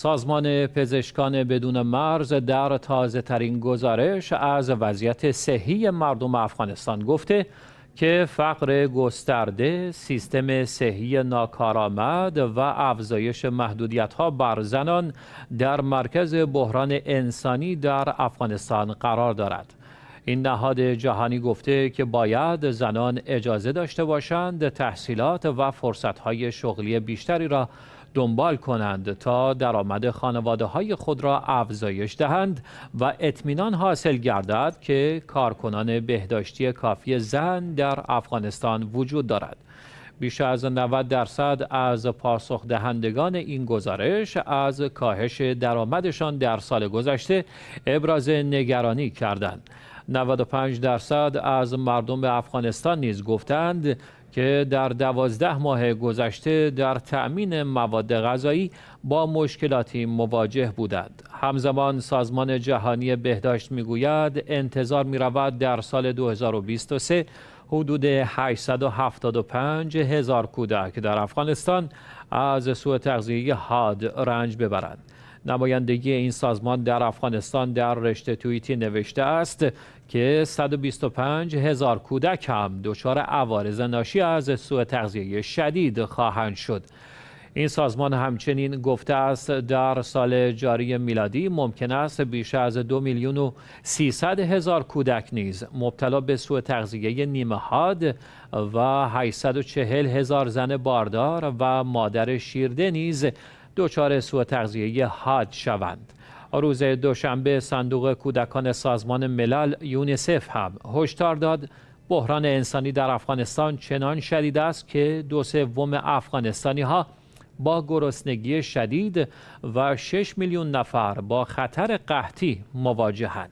سازمان پزشکان بدون مرز در تازه ترین گزارش از وضعیت صحی مردم افغانستان گفته که فقر گسترده، سیستم صحی ناکارآمد و افزایش محدودیت ها بر زنان در مرکز بحران انسانی در افغانستان قرار دارد. این نهاد جهانی گفته که باید زنان اجازه داشته باشند تحصیلات و فرصتهای شغلی بیشتری را دنبال کنند تا درآمد خانواده های خود را افزایش دهند و اطمینان حاصل گردد که کارکنان بهداشتی کافی زن در افغانستان وجود دارد. بیش از 90 درصد از پاسخ دهندگان این گزارش از کاهش درآمدشان در سال گذشته ابراز نگرانی کردند. 95 درصد از مردم افغانستان نیز گفتند که در دوازده ماه گذشته در تأمین مواد غذایی با مشکلاتی مواجه بودند. همزمان سازمان جهانی بهداشت میگوید انتظار می رود در سال 2023 حدود 875 هزار کودک در افغانستان از سوء تغذیه حاد رنج ببرند. نمایندگی این سازمان در افغانستان در رشته توییتی نوشته است که 125 هزار کودک هم دچار عوارض ناشی از سوء تغذیه شدید خواهند شد این سازمان همچنین گفته است در سال جاری میلادی ممکن است بیش از دو میلیون و سیصد هزار کودک نیز مبتلا به سوء تغذیه نیمه هاد و 840 هزار زن باردار و مادر شیرده نیز دچار سوء تغذیه حاد شوند روز دوشنبه صندوق کودکان سازمان ملل یونیسف هم هشدار داد بحران انسانی در افغانستان چنان شدید است که دو سوم افغانستانی ها با گرسنگی شدید و 6 میلیون نفر با خطر قحطی مواجهند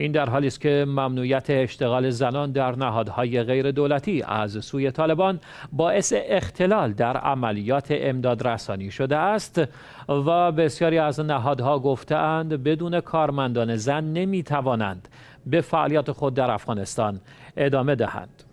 این در حالی است که ممنوعیت اشتغال زنان در نهادهای غیر دولتی از سوی طالبان باعث اختلال در عملیات امدادرسانی شده است و بسیاری از نهادها گفتهاند بدون کارمندان زن نمی توانند به فعالیت خود در افغانستان ادامه دهند.